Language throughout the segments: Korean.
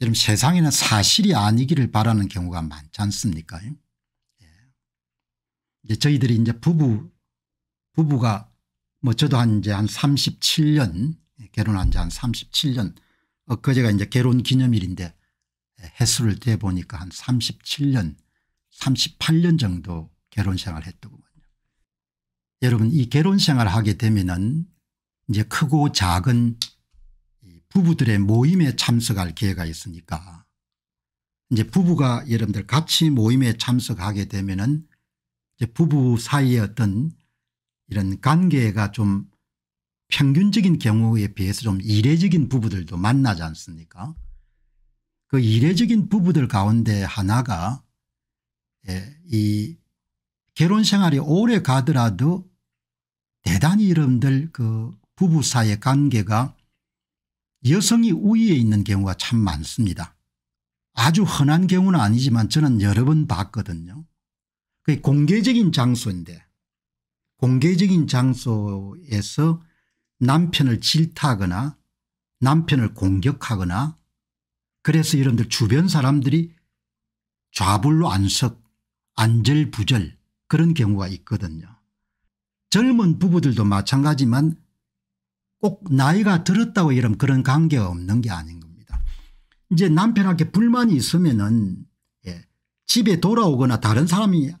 여러분 세상에는 사실이 아니기를 바라는 경우가 많지 않습니까? 예. 이제 저희들이 이제 부부 부부가 뭐 저도 한 이제 한 37년 예, 결혼한 지 한 37년 엊그제가 어, 이제 결혼 기념일인데 횟수를 대 보니까 한 37년 38년 정도 결혼 생활 했더군요. 여러분 이 결혼 생활 하게 되면은 이제 크고 작은 부부들의 모임에 참석할 기회가 있으니까 이제 부부가 여러분들 같이 모임에 참석하게 되면은 이제 부부 사이의 어떤 이런 관계가 좀 평균적인 경우에 비해서 좀 이례적인 부부들도 만나지 않습니까? 그 이례적인 부부들 가운데 하나가 예, 이 결혼 생활이 오래 가더라도 대단히 여러분들 그 부부 사이의 관계가 여성이 우위에 있는 경우가 참 많습니다. 아주 흔한 경우는 아니지만 저는 여러 번 봤거든요. 그 공개적인 장소인데 공개적인 장소에서 남편을 질타하거나 남편을 공격하거나 그래서 여러분들 주변 사람들이 좌불로 안석 안절부절 그런 경우가 있거든요. 젊은 부부들도 마찬가지만 꼭 나이가 들었다고 이런 그런 관계가 없는 게 아닌 겁니다. 이제 남편한테 불만이 있으면은 예, 집에 돌아오거나 다른 사람이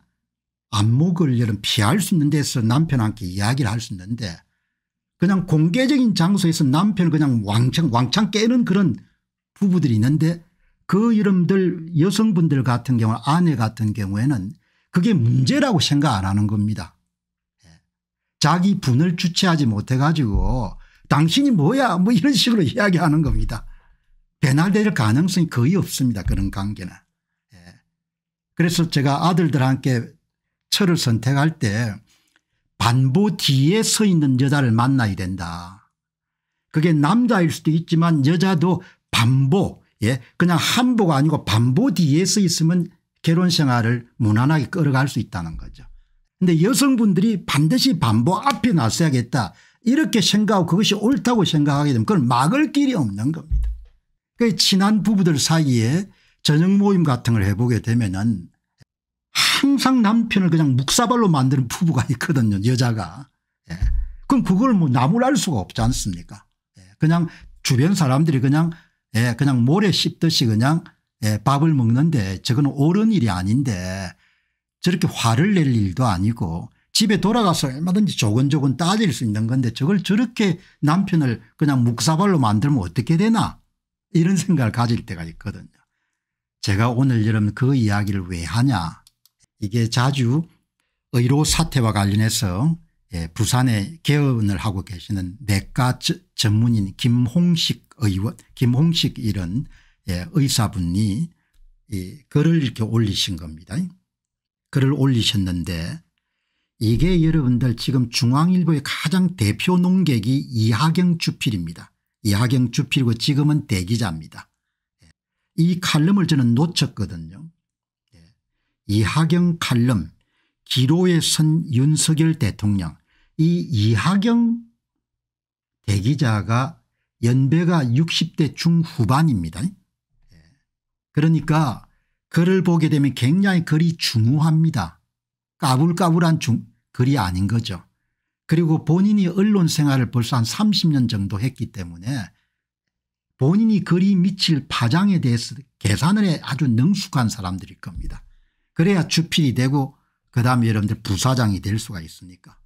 안목을 이런 피할 수 있는 데서 남편한테 이야기를 할 수 있는데 그냥 공개적인 장소에서 남편을 그냥 왕창 왕창 깨는 그런 부부들이 있는데 그 이름들 여성분들 같은 경우 아내 같은 경우에는 그게 문제라고 생각 안 하는 겁니다. 예. 자기 분을 주체하지 못해 가지고 당신이 뭐야 뭐 이런 식으로 이야기하는 겁니다. 배날될 가능성이 거의 없습니다. 그런 관계는. 예. 그래서 제가 아들들한테 철을 선택할 때 반보 뒤에 서 있는 여자를 만나야 된다. 그게 남자일 수도 있지만 여자도 반보 예 그냥 한보가 아니고 반보 뒤에 서 있으면 결혼 생활을 무난하게 끌어갈 수 있다는 거죠. 근데 여성분들이 반드시 반보 앞에 나서야겠다. 이렇게 생각하고 그것이 옳다고 생각하게 되면 그걸 막을 길이 없는 겁니다. 그 친한 부부들 사이에 저녁 모임 같은 걸 해보게 되면은 항상 남편을 그냥 묵사발로 만드는 부부가 있거든요 여자가. 예. 그럼 그걸 뭐 나무랄 수가 없지 않습니까 예. 그냥 주변 사람들이 그냥 예. 그냥 모래 씹듯이 그냥 예, 밥을 먹는데 저건 옳은 일이 아닌데 저렇게 화를 낼 일도 아니고 집에 돌아가서 얼마든지 조근조근 따질 수 있는 건데 저걸 저렇게 남편을 그냥 묵사발로 만들면 어떻게 되나 이런 생각을 가질 때가 있거든요. 제가 오늘 여러분 그 이야기를 왜 하냐 이게 자주 의료 사태와 관련해서 예, 부산에 개헌을 하고 계시는 내과 전문인 김홍식 의원 김홍식 이런 예, 의사분이 이 글을 이렇게 올리신 겁니다. 글을 올리셨는데 이게 여러분들 지금 중앙일보의 가장 대표 농객이 이하경 주필입니다. 이하경 주필이고 지금은 대기자입니다. 예. 이 칼럼을 저는 놓쳤거든요. 예. 이하경 칼럼 기로에 선 윤석열 대통령 이 이하경 대기자가 연배가 60대 중후반입니다. 예. 그러니까 글을 보게 되면 굉장히 글이 중후합니다. 까불까불한 중 글이 아닌 거죠. 그리고 본인이 언론 생활을 벌써 한 30년 정도 했기 때문에 본인이 글이 미칠 파장에 대해서 계산을 해 아주 능숙한 사람들일 겁니다. 그래야 주필이 되고 그다음에 여러분들 부사장이 될 수가 있습니까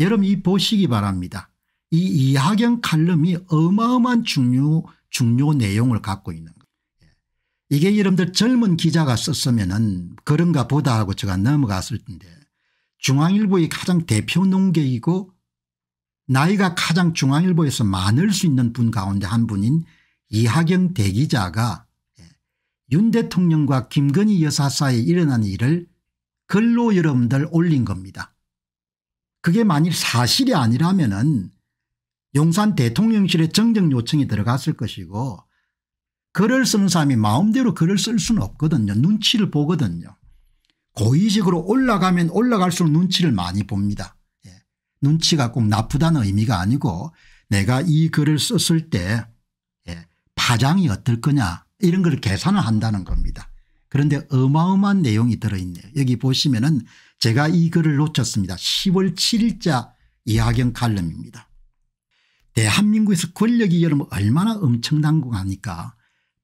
여러분 이 보시기 바랍니다. 이 이하경 칼럼이 어마어마한 중요 중요 내용을 갖고 있는 거예요. 예. 이게 여러분들 젊은 기자가 썼으면 은 그런가 보다 하고 제가 넘어갔을 텐데 중앙일보의 가장 대표 농객이고 나이가 가장 중앙일보에서 많을 수 있는 분 가운데 한 분인 이하경 대기자가 예, 윤 대통령과 김건희 여사 사이에 일어난 일을 글로 여러분들 올린 겁니다. 그게 만일 사실이 아니라면 은 용산 대통령실에 정정 요청이 들어갔을 것이고 글을 쓰는 사람이 마음대로 글을 쓸 수는 없거든요. 눈치를 보거든요. 고의적으로 올라가면 올라갈수록 눈치를 많이 봅니다. 예. 눈치가 꼭 나쁘다는 의미가 아니고 내가 이 글을 썼을 때 예. 파장이 어떨 거냐 이런 걸 계산을 한다는 겁니다. 그런데 어마어마한 내용이 들어있네요. 여기 보시면 은 제가 이 글을 놓쳤습니다. 10월 7일자 이하경 칼럼입니다. 대한민국에서 권력이 여러분 얼마나 엄청난 거 아니까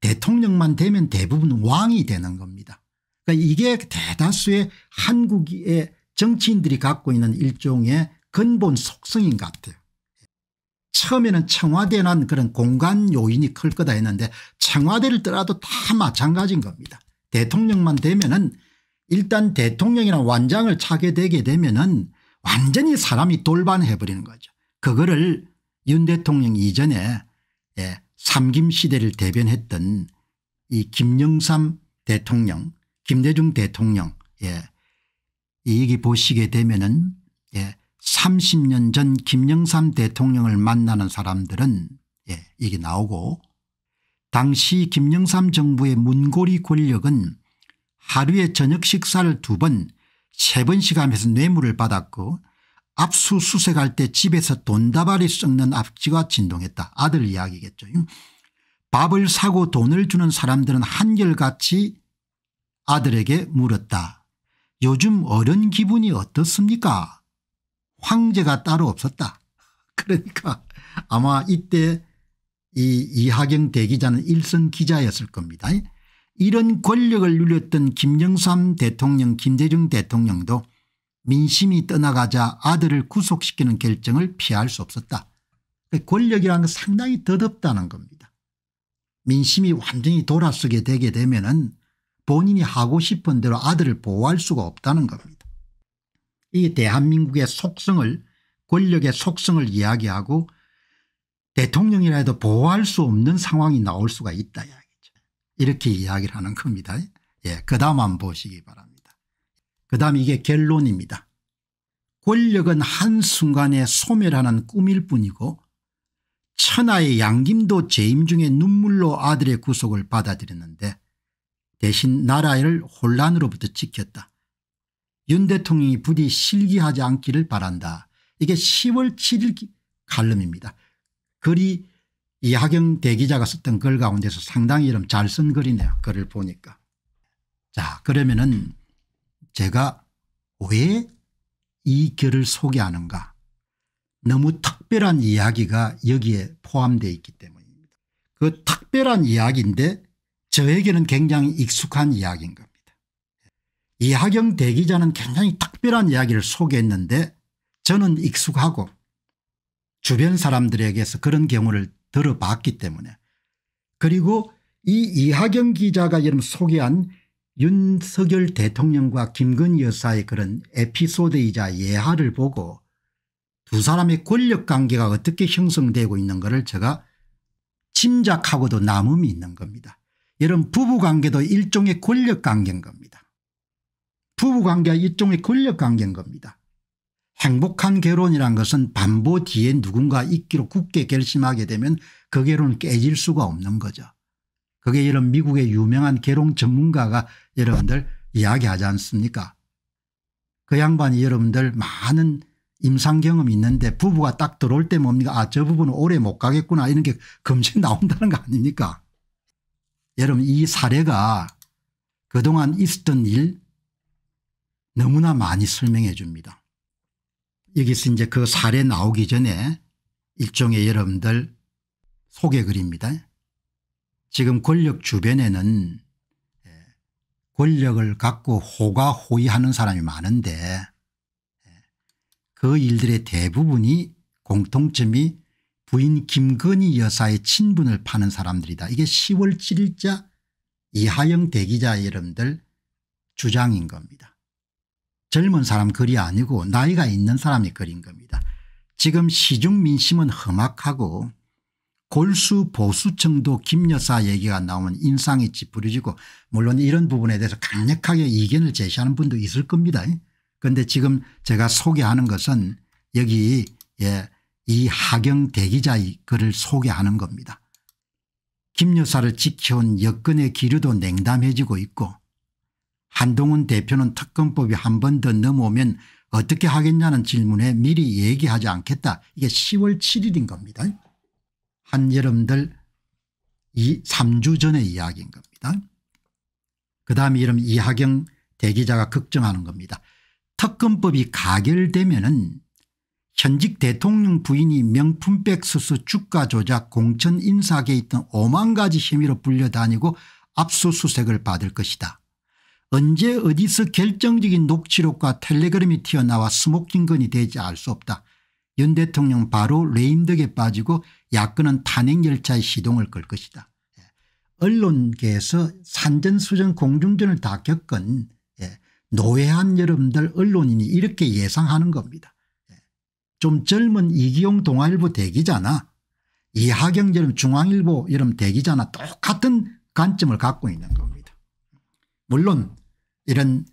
대통령만 되면 대부분 왕이 되는 겁니다. 그러니까 이게 대다수의 한국의 정치인들이 갖고 있는 일종의 근본 속성인 것 같아요. 처음에는 청와대란 그런 공간 요인이 클 거다 했는데 청와대를 떠나도 다 마찬가지인 겁니다. 대통령만 되면은 일단 대통령이나 완장을 차게 되게 되면은 완전히 사람이 돌반해 버리는 거죠. 그거를 윤 대통령 이전에 예, 삼김 시대를 대변했던 이 김영삼 대통령 김대중 대통령 예. 이익 보시게 되면은 예. 30년 전 김영삼 대통령을 만나는 사람들은 예. 이게 나오고 당시 김영삼 정부의 문고리 권력은 하루에 저녁 식사를 두 번 세 번씩 하면서 뇌물을 받았고 압수수색할 때 집에서 돈다발이 썩는 압지가 진동했다. 아들 이야기겠죠. 음, 밥을 사고 돈을 주는 사람들은 한결같이 아들에게 물었다. 요즘 어른 기분이 어떻습니까? 황제가 따로 없었다. 그러니까 아마 이때 이 이하경 대기자는 일선 기자였을 겁니다. 이런 권력을 누렸던 김영삼 대통령 김대중 대통령도 민심이 떠나가자 아들을 구속시키는 결정을 피할 수 없었다. 권력이라는 건 상당히 더덥다는 겁니다. 민심이 완전히 돌아서게 되게 되면 은 본인이 하고 싶은 대로 아들을 보호할 수가 없다는 겁니다. 이 대한민국의 속성을 권력의 속성을 이야기하고 대통령이라 해도 보호할 수 없는 상황이 나올 수가 있다 이야기죠. 이렇게 이야기를 하는 겁니다. 예, 그 다음 한번 보시기 바랍니다. 그 다음 이게 결론입니다. 권력은 한순간에 소멸하는 꿈일 뿐이고 천하의 양김도 재임 중에 눈물로 아들의 구속을 받아들였는데 대신 나라를 혼란으로부터 지켰다. 윤 대통령이 부디 실기하지 않기를 바란다. 이게 10월 7일 칼럼입니다. 글이 이하경 대기자가 썼던 글 가운데서 상당히 이름 잘쓴 글이네요. 글을 보니까. 자 그러면은 제가 왜 이 글을 소개하는가 너무 특별한 이야기가 여기에 포함되어 있기 때문입니다. 그 특별한 이야기인데 저에게는 굉장히 익숙한 이야기인 겁니다. 이하경 대기자는 굉장히 특별한 이야기를 소개했는데 저는 익숙하고 주변 사람들에게서 그런 경우를 들어봤기 때문에 그리고 이 이하경 기자가 이름 소개한 윤석열 대통령과 김건희 여사의 그런 에피소드이자 예화를 보고 두 사람의 권력관계가 어떻게 형성되고 있는 것을 제가 짐작하고도 남음이 있는 겁니다. 이런 부부관계도 일종의 권력관계인 겁니다. 부부관계와 일종의 권력관계인 겁니다. 행복한 결혼이란 것은 반보 뒤에 누군가 있기로 굳게 결심하게 되면 그 결혼은 깨질 수가 없는 거죠. 그게 이런 미국의 유명한 결혼 전문가가 여러분들 이야기하지 않습니까 그 양반이 여러분들 많은 임상 경험이 있는데 부부가 딱 들어올 때 뭡니까 아저 부부는 오래 못 가겠구나 이런 게 금세 나온다는 거 아닙니까 여러분 이 사례가 그동안 있었던 일 너무나 많이 설명해 줍니다. 여기서 이제 그 사례 나오기 전에 일종의 여러분들 소개 글입니다. 지금 권력 주변에는 예, 권력을 갖고 호가호위하는 사람이 많은데 예, 그 일들의 대부분이 공통점이 부인 김건희 여사의 친분을 파는 사람들이다. 이게 10월 7일자 이하영 대기자 여러분들 주장인 겁니다. 젊은 사람 글이 아니고 나이가 있는 사람이 글인 겁니다. 지금 시중 민심은 험악하고 골수 보수층도 김 여사 얘기가 나오면 인상이 찌푸려지고 물론 이런 부분에 대해서 강력하게 이견을 제시하는 분도 있을 겁니다. 그런데 지금 제가 소개하는 것은 여기 예이 하경 대기자의 글을 소개하는 겁니다. 김 여사를 지켜온 여건의 기류도 냉담해지고 있고 한동훈 대표는 특검법이 한 번 더 넘어오면 어떻게 하겠냐는 질문에 미리 얘기하지 않겠다. 이게 10월 7일인 겁니다. 한여름들 이 3주 전의 이야기인 겁니다. 그 다음에 이면 이하경 대기자가 걱정하는 겁니다. 특검법이 가결되면 은 현직 대통령 부인이 명품백 수수 주가 조작 공천 인사계에 있던 5만 가지 혐의로 불려다니고 압수수색을 받을 것이다. 언제 어디서 결정적인 녹취록과 텔레그램이 튀어나와 스모킹건이 되지 알 수 없다. 윤 대통령 바로 레임덕에 빠지고 야권은 탄핵 열차의 시동을 걸 것이다. 예. 언론계에서 산전수전 공중전을 다 겪은 예, 노예한 여러분들 언론인이 이렇게 예상하는 겁니다. 좀 젊은 이기용 동아일보 대기자나 이하경 여름 중앙일보 여름 대기자나 똑같은 관점을 갖고 있는 겁니다. 물론 이런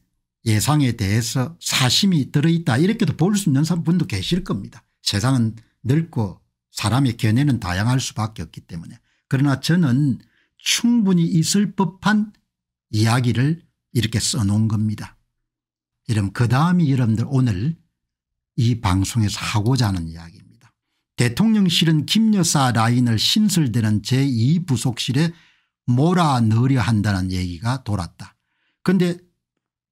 예상에 대해서 사심이 들어있다 이렇게도 볼 수 있는 분도 계실 겁니다. 세상은 넓고 사람의 견해는 다양할 수밖에 없기 때문에 그러나 저는 충분히 있을 법한 이야기를 이렇게 써놓은 겁니다. 이러면 그 다음이 여러분들 오늘 이 방송에서 하고자 하는 이야기입니다. 대통령실은 김여사 라인을 신설되는 제2부속실에 몰아넣으려 한다는 얘기가 돌았다. 근데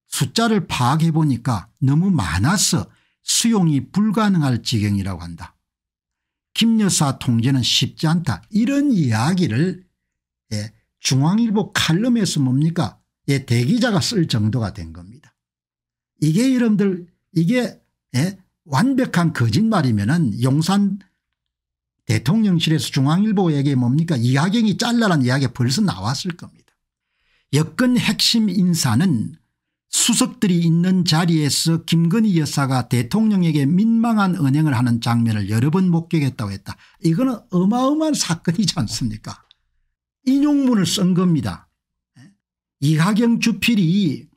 숫자를 파악해 보니까 너무 많아서 수용이 불가능할 지경이라고 한다. 김여사 통제는 쉽지 않다. 이런 이야기를 예, 중앙일보 칼럼에서 뭡니까 예, 대기자가 쓸 정도가 된 겁니다. 이게 여러분들 이게 예, 완벽한 거짓말이면은 용산 대통령실에서 중앙일보에게 뭡니까 이하경이 잘라란 이야기가 벌써 나왔을 겁니다. 여권 핵심 인사는 수석들이 있는 자리에서 김건희 여사가 대통령에게 민망한 언행을 하는 장면을 여러 번 목격했다고 했다. 이거는 어마어마한 사건이지 않습니까 인용문을 쓴 겁니다. 이하경 주필이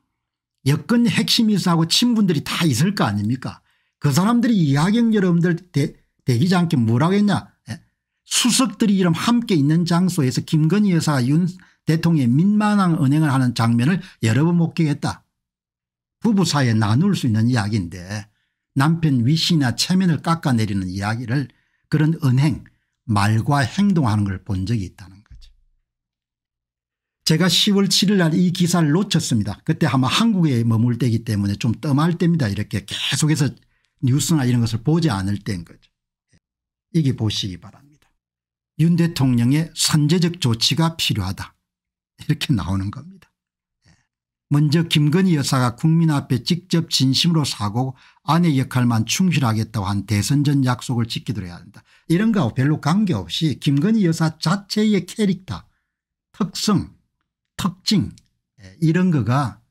여권 핵심 인사하고 친분들이 다 있을 거 아닙니까 그 사람들이 이하경 여러분들 대, 대기지 않게 뭐라고 했냐 예? 수석들이 이름 함께 있는 장소에서 김건희 여사가 윤 대통령의 민망한 은행을 하는 장면을 여러 번 목격했다. 부부 사이에 나눌 수 있는 이야기인데 남편 위신이나 체면을 깎아내리는 이야기를 그런 은행 말과 행동하는 걸 본 적이 있다는 거죠. 제가 10월 7일 날 이 기사를 놓쳤습니다. 그때 아마 한국에 머물 때이기 때문에 좀 떠말 때입니다. 이렇게 계속해서 뉴스나 이런 것을 보지 않을 때인 거죠. 예. 이게 보시기 바랍니다. 윤 대통령의 산재적 조치가 필요하다 이렇게 나오는 겁니다. 예. 먼저 김건희 여사가 국민 앞에 직접 진심으로 사고 아내 역할만 충실하겠다고 한 대선전 약속을 지키도록 해야 한다. 이런 거하고 별로 관계없이 김건희 여사 자체의 캐릭터 특성 특징 예, 이런 거가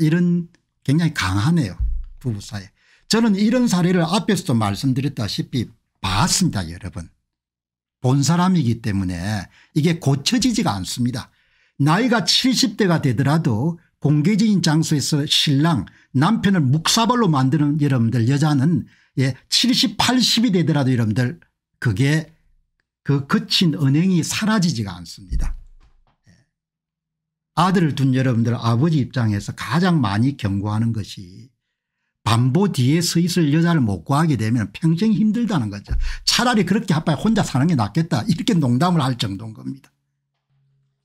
이런 굉장히 강하네요. 부부 사이에. 저는 이런 사례를 앞에서도 말씀드렸다시피 봤습니다 여러분. 본 사람이기 때문에 이게 고쳐지지가 않습니다. 나이가 70대가 되더라도 공개적인 장소에서 신랑 남편을 묵사벌로 만드는 여러분들 여자는 예, 70 80이 되더라도 여러분들 그게 그 거친 은행이 사라지지가 않습니다. 예. 아들을 둔 여러분들 아버지 입장에서 가장 많이 경고하는 것이 반보 뒤에 서 있을 여자를 못 구하게 되면 평생 힘들다는 거죠. 차라리 그렇게 아빠 혼자 사는 게 낫겠다 이렇게 농담을 할 정도인 겁니다.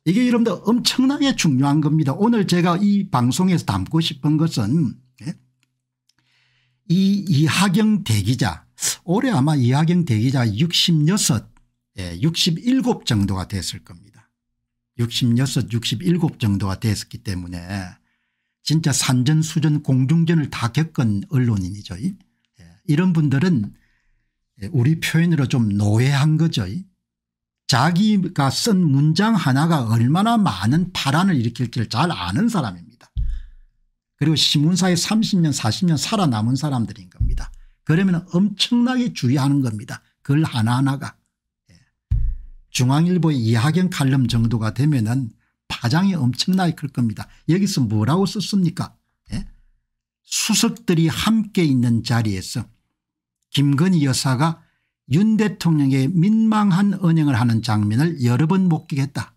이게 여러분들 엄청나게 중요한 겁니다. 오늘 제가 이 방송에서 담고 싶은 것은 예? 이 이하경 대기자 올해 아마 이하경 대기자 66 67 예, 정도가 됐을 겁니다. 66 67 정도가 됐었기 때문에 진짜 산전 수전 공중전을 다 겪은 언론인이죠. 예. 이런 분들은 우리 표현으로 좀 노예한 거죠. 자기가 쓴 문장 하나가 얼마나 많은 파란을 일으킬지를 잘 아는 사람입니다. 그리고 신문사에 30년 40년 살아남은 사람들인 겁니다. 그러면 엄청나게 주의하는 겁니다. 글 하나하나가. 예. 중앙일보의 이하경 칼럼 정도가 되면 은 파장이 엄청나게 클 겁니다. 여기서 뭐라고 썼습니까 예? 수석들이 함께 있는 자리에서 김건희 여사가 윤 대통령의 민망한 언행을 하는 장면을 여러 번 목격했다.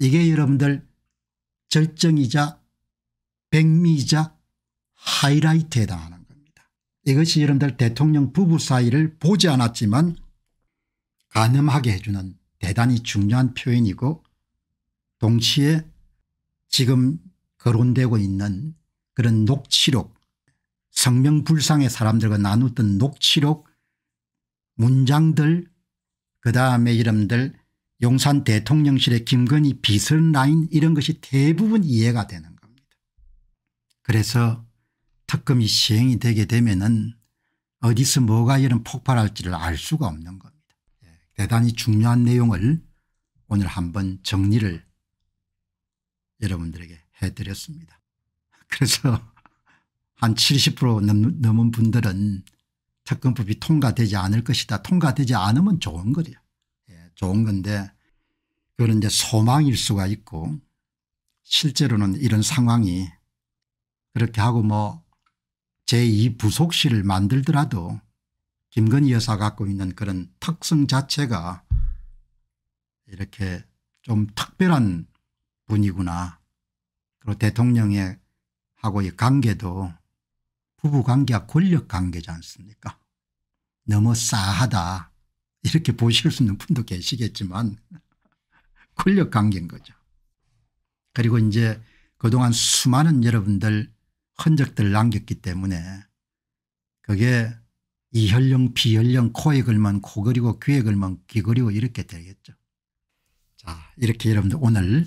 이게 여러분들 절정이자 백미이자 하이라이트에 해당하는 겁니다. 이것이 여러분들 대통령 부부 사이를 보지 않았지만 가늠하게 해주는 대단히 중요한 표현이고 동시에 지금 거론되고 있는 그런 녹취록 성명불상의 사람들과 나누던 녹취록 문장들 그다음에 이름들 용산 대통령실의 김건희 비선 라인 이런 것이 대부분 이해가 되는 겁니다. 그래서 특검이 시행이 되게 되면은 어디서 뭐가 이런 폭발할지를 알 수가 없는 겁니다. 예, 대단히 중요한 내용을 오늘 한번 정리를 여러분들에게 해드렸습니다. 그래서 한 70% 넘은 분들은 특검법이 통과되지 않을 것이다. 통과되지 않으면 좋은 거래요. 예, 좋은 건데 그건 이제 소망일 수가 있고 실제로는 이런 상황이 그렇게 하고 뭐 제2부속실을 만들더라도 김건희 여사 갖고 있는 그런 특성 자체가 이렇게 좀 특별한 분이구나. 그리고 대통령의 하고의 관계도 부부관계와 권력관계지 않습니까 너무 싸하다 이렇게 보실 수 있는 분도 계시겠지만 권력관계인 거죠. 그리고 이제 그동안 수많은 여러분들 흔적들 남겼기 때문에 그게 이혈령 비혈령 코에 걸면 코 그리고 귀에 걸면 귀 그리고 이렇게 되겠죠. 자 이렇게 여러분들 오늘